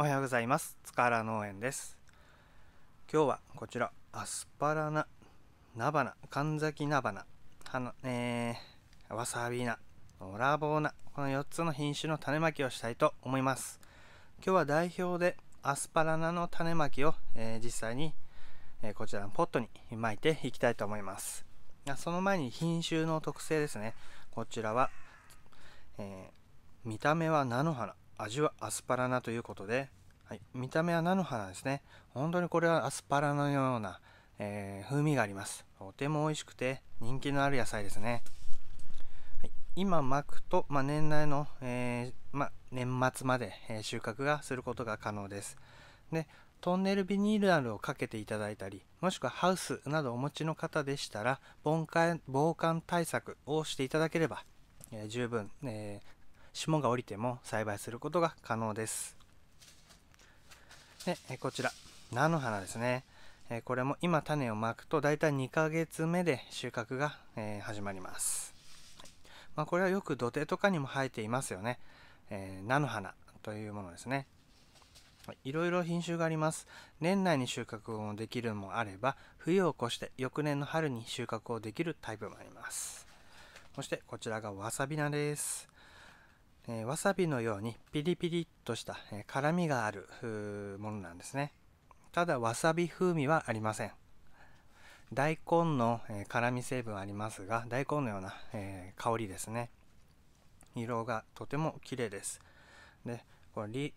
おはようございます塚原農園です今日はこちらアスパラナ菜花神崎菜花花、えー、わさび菜オラボーナこの4つの品種の種まきをしたいと思います今日は代表でアスパラナの種まきを、えー、実際に、えー、こちらのポットに巻いていきたいと思いますその前に品種の特性ですねこちらは、えー、見た目は菜の花味はアスパラナということではい、見た目は菜の花ですね。本当にこれはアスパラのような、えー、風味があります。とても美味しくて人気のある野菜ですね。はい、今巻くと、まあ、年内の、えー、まあ、年末まで、え収穫がすることが可能です。でトンネルビニールなどをかけていただいたり、もしくはハウスなどお持ちの方でしたら、防寒防寒対策をしていただければ、えー、十分、えー、霜が降りても栽培することが可能です。でえこちら菜の花ですねえこれも今種をまくと大体2ヶ月目で収穫が、え始まります、まあ、これはよく土手とかにも生えていますよね、えー、菜の花というものですねいろいろ品種があります年内に収穫をできるもあれば冬を越して翌年の春に収穫をできるタイプもありますそしてこちらがわさび菜ですえわさびのようにピリピリとした、え辛みがあるものなんですねただわさび風味はありません大根の、え辛み成分ありますが大根のような、え香りですね色がとても綺麗ですでこれリ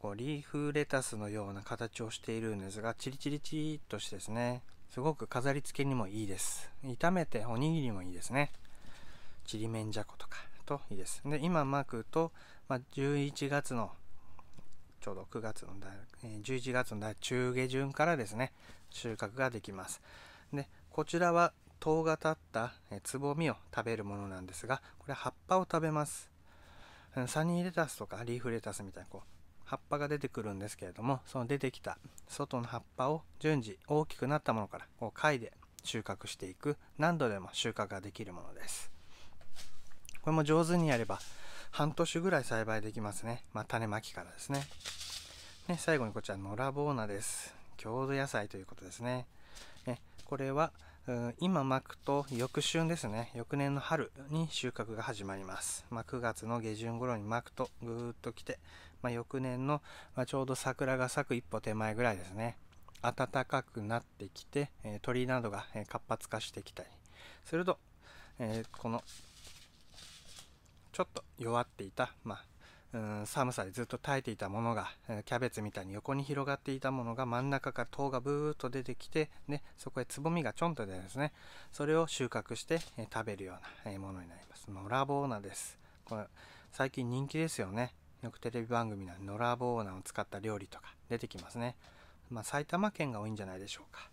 こうリーフレタスのような形をしているんですがチリチリチリっとしてですねすごく飾り付けにもいいです炒めておにぎりもいいですねちりめんじゃことかといいです。で、今まくと、まあ、11月の、ちょうど9月のだ、え11月の中下旬からですね、収穫ができます。で、こちらは糖が立った、えつぼみを食べるものなんですが、これ葉っぱを食べます。サニーレタスとかリーフレタスみたいなこう、葉っぱが出てくるんですけれども、その出てきた外の葉っぱを順次大きくなったものから、こう、貝で収穫していく、何度でも収穫ができるものです。これも上手にやれば半年ぐらい栽培できますね。まあ、種まきからですね。ね、最後にこちら、のラボーナです。郷土野菜ということですね。ねこれは、うん、今巻くと翌春ですね。翌年の春に収穫が始まります。まあ、9月の下旬頃に巻くとぐーっと来て、まあ、翌年の、まちょうど桜が咲く一歩手前ぐらいですね。暖かくなってきて、え鳥などが活発化してきたりすると、えこのちょっと弱っていた、まあ、うん寒さでずっと耐えていたものがキャベツみたいに横に広がっていたものが真ん中から塔がブーッと出てきて、ね、そこへつぼみがちょんと出るんですねそれを収穫して、え食べるようなものになりますノラボーナですこれ最近人気ですよねよくテレビ番組のらぼボーナを使った料理とか出てきますね、まあ、埼玉県が多いんじゃないでしょうか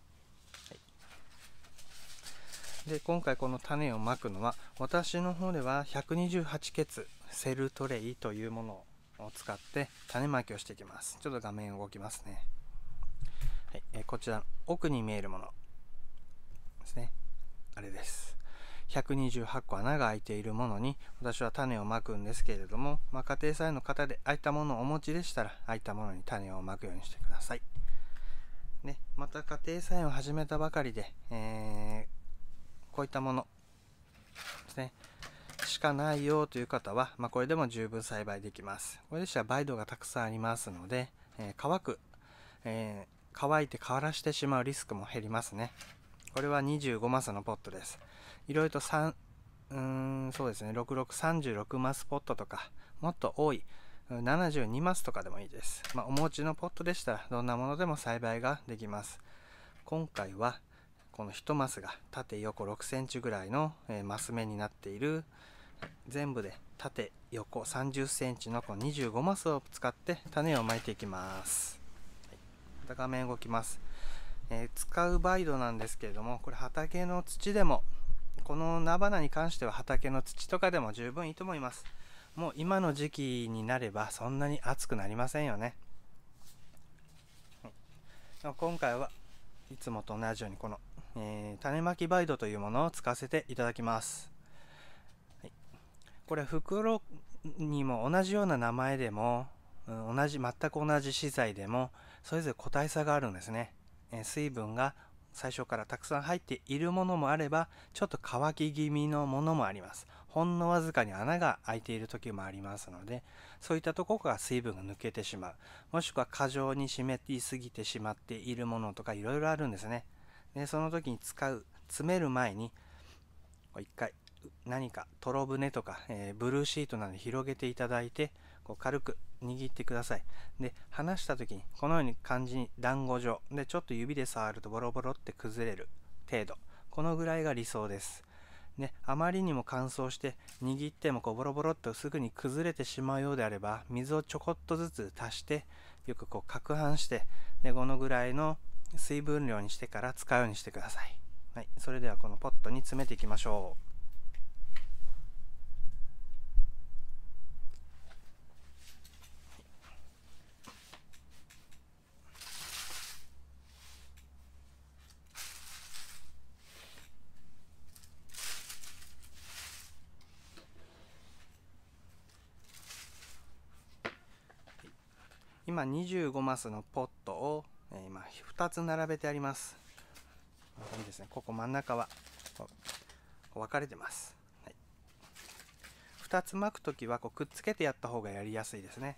で今回この種をまくのは私の方では128ケツセルトレイというものを使って種まきをしていきますちょっと画面動きますね、はい、えこちら奥に見えるものですねあれです128個穴が開いているものに私は種をまくんですけれども、まあ、家庭菜園の方で空いたものをお持ちでしたら空いたものに種をまくようにしてください、ね、また家庭菜園を始めたばかりで、えーこういったものですねしかないよという方は、まあ、これでも十分栽培できますこれでしたら梅土がたくさんありますので、えー、乾く、えー、乾いて変わらしてしまうリスクも減りますねこれは25マスのポットですいろいろと3うーんそうですね6636マスポットとかもっと多い72マスとかでもいいです、まあ、お持ちのポットでしたらどんなものでも栽培ができます今回はこの1マスが縦横6センチぐらいの、えマス目になっている全部で縦横30センチのこの25マスを使って種をまいていきます、はい、また画面動きます、えー、使う梅土なんですけれどもこれ畑の土でもこの菜花に関しては畑の土とかでも十分いいと思いますもう今の時期になればそんなに暑くなりませんよね、はい、今回はいつもと同じようにこのえー、種まきバイトというものを使わせていただきます。はい、これ袋にも同じような名前でも、同じ全く同じ資材でもそれぞれ個体差があるんですね。えー、水分が最初からたくさん入っているものもあればちょっと乾き気味のものもありますほんのわずかに穴が開いている時もありますのでそういったとこから水分が抜けてしまうもしくは過剰に湿りすぎてしまっているものとかいろいろあるんですねでその時に使う詰める前に一回何かとろ船とか、えー、ブルーシートなど広げていただいてこう軽く握ってくださいで離した時にこのように感じに団子状でちょっと指で触るとボロボロって崩れる程度このぐらいが理想ですね、あまりにも乾燥して握ってもこうボロボロっとすぐに崩れてしまうようであれば水をちょこっとずつ足してよくこう攪拌してでこのぐらいの水分量にしてから使うようにしてください、はい、それではこのポットに詰めていきましょう今25マスのポッ2つ並べてありますこんですねここ真ん中は分かれてます、はい、2つ巻く時はこうくっつけてやった方がやりやすいですね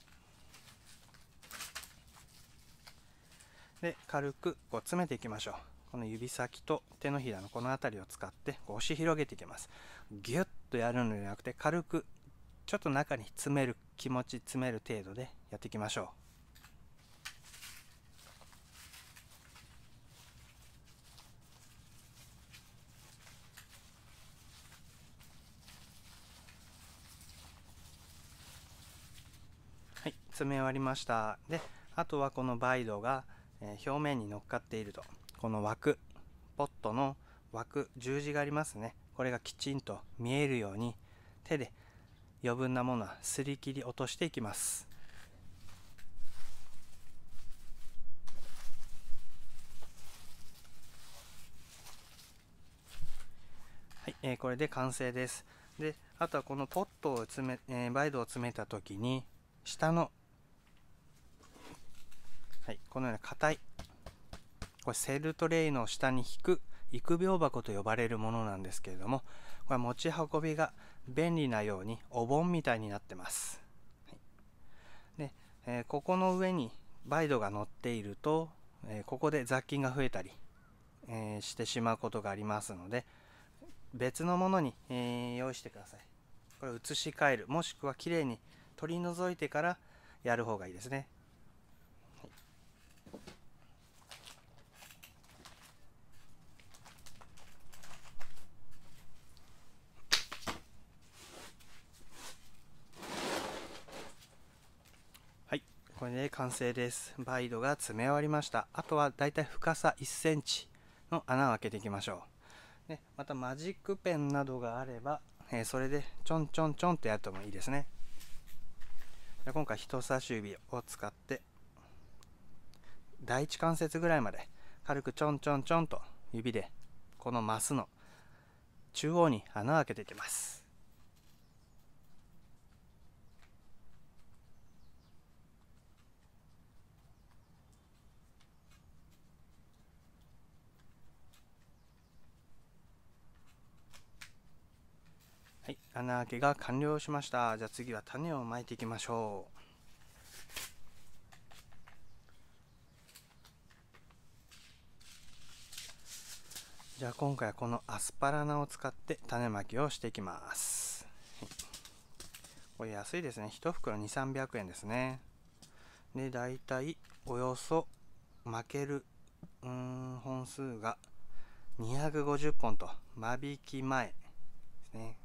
で軽くこう詰めていきましょうこの指先と手のひらのこの辺りを使ってこう押し広げていきますギュッとやるのではなくて軽くちょっと中に詰める気持ち詰める程度でやっていきましょう詰め終わりましたであとはこのバイドが、え表面に乗っかっているとこの枠ポットの枠十字がありますねこれがきちんと見えるように手で余分なものはすり切り落としていきますはい、えー、これで完成です。で、あとはこのポットを詰め、えー、バイドを詰めた時に、下のはい、このような硬いこれセルトレイの下に引く育苗箱と呼ばれるものなんですけれどもこれ持ち運びが便利なようにお盆みたいになってます、はい、で、えー、ここの上にバイドが乗っていると、えー、ここで雑菌が増えたり、えー、してしまうことがありますので別のものに、え用意してくださいこれ移し替えるもしくはきれいに取り除いてからやる方がいいですねこれで、完成です。バイドが詰め終わりました。あとはだいたい深さ1 c m の穴を開けていきましょう。ね、またマジックペンなどがあれば、えー、それでちょんちょんちょんとやってもいいですね。じゃ今回人差し指を使って第一関節ぐらいまで軽くちょんちょんちょんと指でこのマスの中央に穴を開けていきます。はい、穴開けが完了しました。じゃあ次は種をまいていきましょう。じゃあ今回はこのアスパラナを使って種まきをしていきます。これ安いですね。1袋2、300円ですね。で、大体およそ負けるうん本数が250本と間引き前ですね。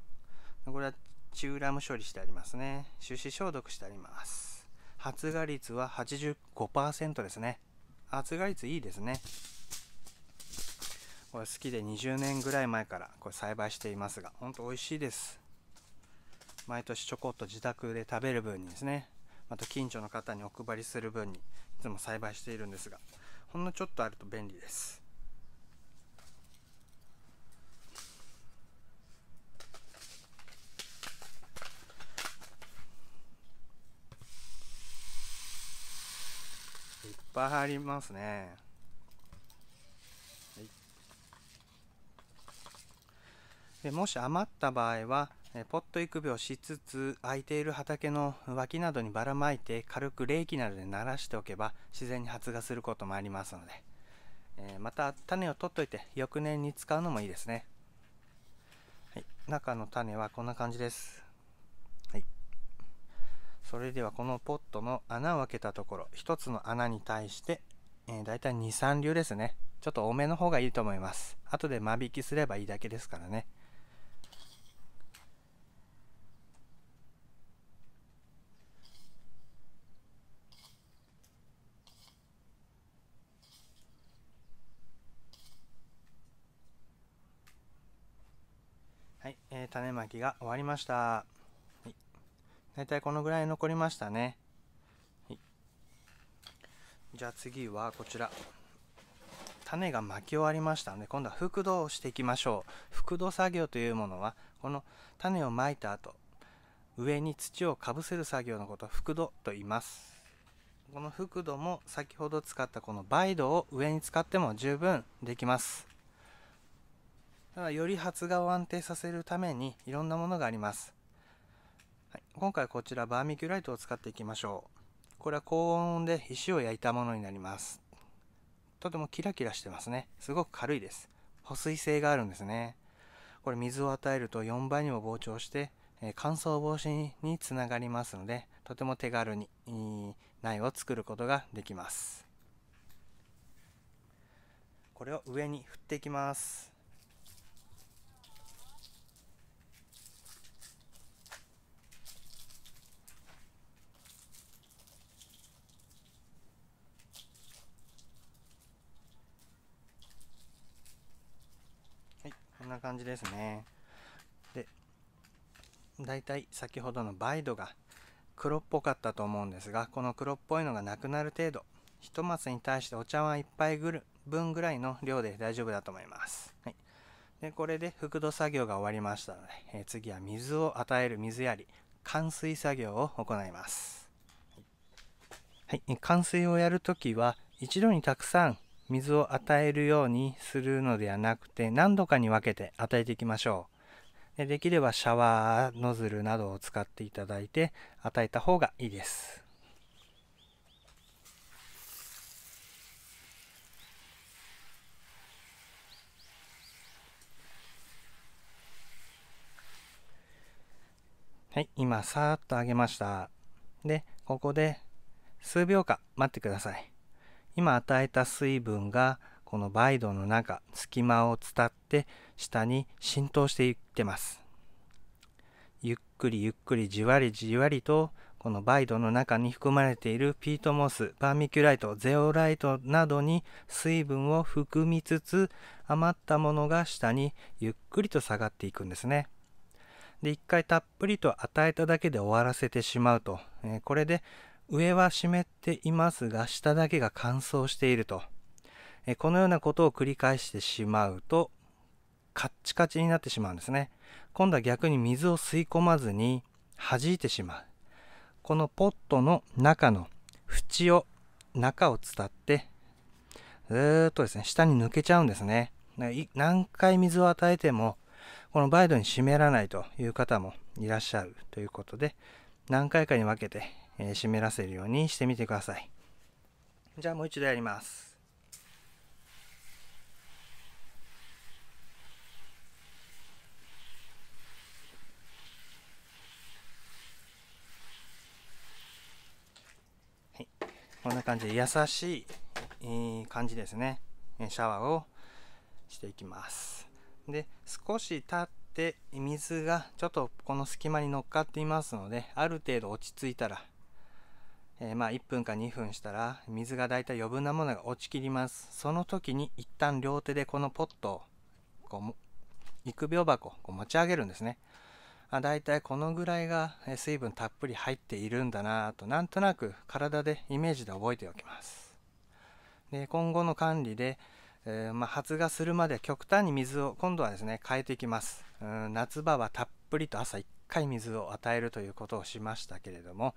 これは中ラム処理してありますね。手指消毒してあります。発芽率は85%ですね。発芽率いいですね。これ好きで20年ぐらい前からこれ栽培していますが、ほんと美味しいです。毎年ちょこっと自宅で食べる分にですね、また近所の方にお配りする分にいつも栽培しているんですが、ほんのちょっとあると便利です。ぱいりますね。はい、でもし余った場合は、ポット育苗しつつ空いている畑の脇などにばらまいて軽く冷気などで慣らしておけば自然に発芽することもありますので、えー、また種を取っといて翌年に使うのもいいですね、はい、中の種はこんな感じですそれではこのポットの穴を開けたところ1つの穴に対して、えー、大体23流ですねちょっと多めの方がいいと思います後で間引きすればいいだけですからねはい、えー、種まきが終わりました。大体このぐらい残りましたね、はい、じゃあ次はこちら種が巻き終わりましたので今度は覆土をしていきましょう覆土作業というものはこの種をまいた後上に土をかぶせる作業のことを覆土と言いますこの覆土も先ほど使ったこのバイドを上に使っても十分できますただより発芽を安定させるためにいろんなものがありますはい、今回こちらバーミキュライトを使っていきましょうこれは高温で石を焼いたものになりますとてもキラキラしてますねすごく軽いです保水性があるんですねこれ水を与えると4倍にも膨張して乾燥防止につながりますのでとても手軽に苗を作ることができますこれを上に振っていきます感じですねでだいたい先ほどのバイドが黒っぽかったと思うんですがこの黒っぽいのがなくなる程度一マスに対してお茶碗1杯ぐる分ぐらいの量で大丈夫だと思います、はい、でこれで覆土作業が終わりましたので、えー、次は水を与える水やり冠水作業を行います、はい、冠水をやるときは一度にたくさん水を与えるようにするのではなくて何度かに分けて与えていきましょうでできればシャワーノズルなどを使っていただいて与えた方がいいですはい、今さーっと上げました。で、ここで数秒間待ってください。今与えた水分がこの梅土の中隙間を伝って下に浸透していってますゆっくりゆっくりじわりじわりとこの梅土の中に含まれているピートモスパーミキュライトゼオライトなどに水分を含みつつ余ったものが下にゆっくりと下がっていくんですねで一回たっぷりと与えただけで終わらせてしまうと、えー、これで上は湿っていますが下だけが乾燥しているとえこのようなことを繰り返してしまうとカッチカチになってしまうんですね今度は逆に水を吸い込まずに弾いてしまうこのポットの中の縁を中を伝ってずっとですね下に抜けちゃうんですね何回水を与えてもこのバイドに湿らないという方もいらっしゃるということで何回かに分けてえー、湿らせるようにしてみてくださいじゃあもう一度やりますこんな感じで優しい感じですね。シャワーをしていきます。で、少し経って水がちょっとこの隙間に乗っかっていますので、ある程度落ち着いたらえー、まあ1分か2分したら水がだいたい余分なものが落ちきりますその時に一旦両手でこのポットをこう育苗箱を持ち上げるんですねあだいたいこのぐらいが水分たっぷり入っているんだなとなんとなく体でイメージで覚えておきますで今後の管理で、えー、まあ、発芽するまで極端に水を今度はですね変えていきますうん夏場はたっぷりと朝1回水を与えるということをしましたけれども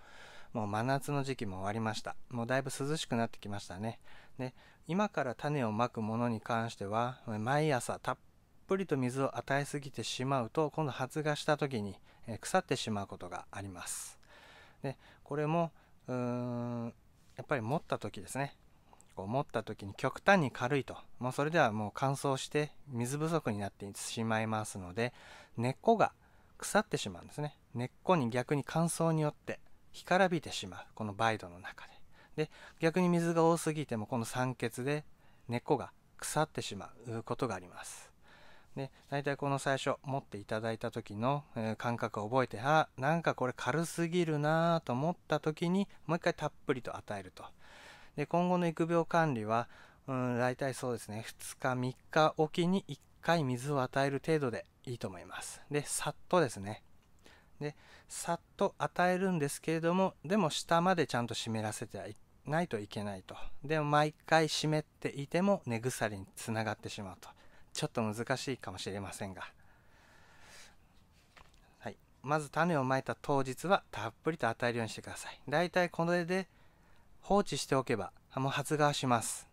もう真夏の時期も終わりました。もうだいぶ涼しくなってきましたね。で、今から種をまくものに関しては、毎朝たっぷりと水を与えすぎてしまうと、今度発芽した時に腐ってしまうことがあります。で、これも、うーん、やっぱり持った時ですね。こう持った時に極端に軽いと、もうそれではもう乾燥して水不足になってしまいますので、根っこが腐ってしまうんですね。根っこに逆に乾燥によって干からびてしまうこの梅土の中でで逆に水が多すぎてもこの酸欠で根っこが腐ってしまうことがありますで大体この最初持っていただいた時の、え感覚を覚えてあなんかこれ軽すぎるなと思った時にもう一回たっぷりと与えるとで今後の育苗管理は、うん、大体そうですね2日3日おきに1回水を与える程度でいいと思いますでさっとですねでさっと与えるんですけれどもでも下までちゃんと湿らせてはいないといけないとでも毎回湿っていても根腐りにつながってしまうとちょっと難しいかもしれませんが、はい、まず種をまいた当日はたっぷりと与えるようにしてくださいだいたいこれで放置しておけばもう発芽します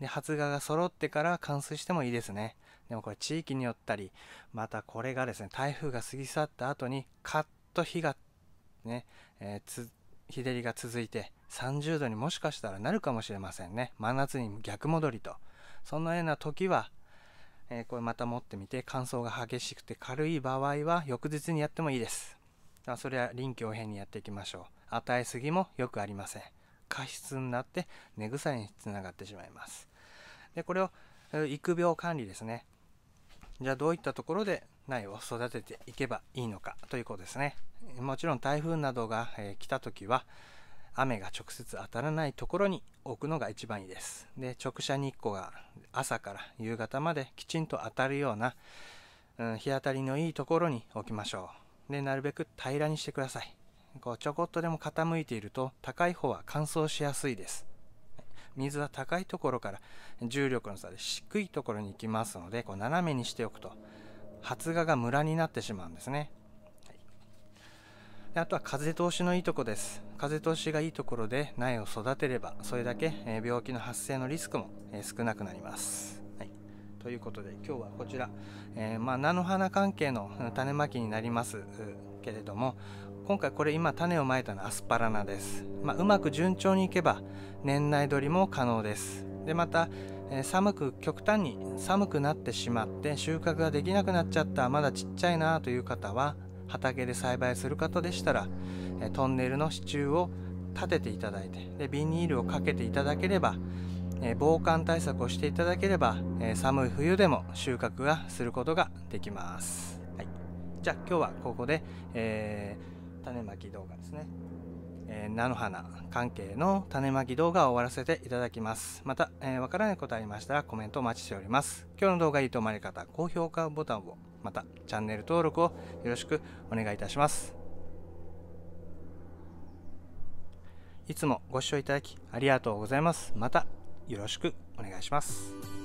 で発芽が揃ってから完遂してもいいですねでもこれ地域によったり、またこれがですね、台風が過ぎ去った後にカッと火がね、えー、日照りが続いて30度にもしかしたらなるかもしれませんね。真夏に逆戻りと。そのような時は、えー、これまた持ってみて乾燥が激しくて軽い場合は翌日にやってもいいです。それは臨機応変にやっていきましょう。与えすぎもよくありません。過失になって根腐れにつながってしまいます。で、これを育苗管理ですね。じゃあどういったところで苗を育てていけばいいのかということですねもちろん台風などが、え来た時は雨が直接当たらないところに置くのが一番いいですで直射日光が朝から夕方まできちんと当たるような、うん、日当たりのいいところに置きましょうでなるべく平らにしてくださいこうちょこっとでも傾いていると高い方は乾燥しやすいです水は高いところから重力の差で低いところに行きますのでこう斜めにしておくと発芽がムラになってしまうんですねであとは風通しのいいとこです風通しがいいところで苗を育てればそれだけ病気の発生のリスクも少なくなります、はい、ということで今日はこちら、えー、まあ、菜の花関係の種まきになりますけれども今回これ今種をまいたのアスパラナです、まあ、うまく順調にいけば年内取りも可能ですでまた、え寒く極端に寒くなってしまって収穫ができなくなっちゃったまだちっちゃいなという方は畑で栽培する方でしたら、えトンネルの支柱を立てていただいてでビニールをかけていただければ、え防寒対策をしていただければ、え寒い冬でも収穫がすることができます、はい、じゃあ今日はここで、えー種まき動画ですね、えー、菜の花関係の種まき動画を終わらせていただきます。また、えー、わからないことありましたらコメントお待ちしております。今日の動画いいと思われ方、高評価ボタンを、またチャンネル登録をよろしくお願いいたします。いつもご視聴いただきありがとうございます。またよろしくお願いします。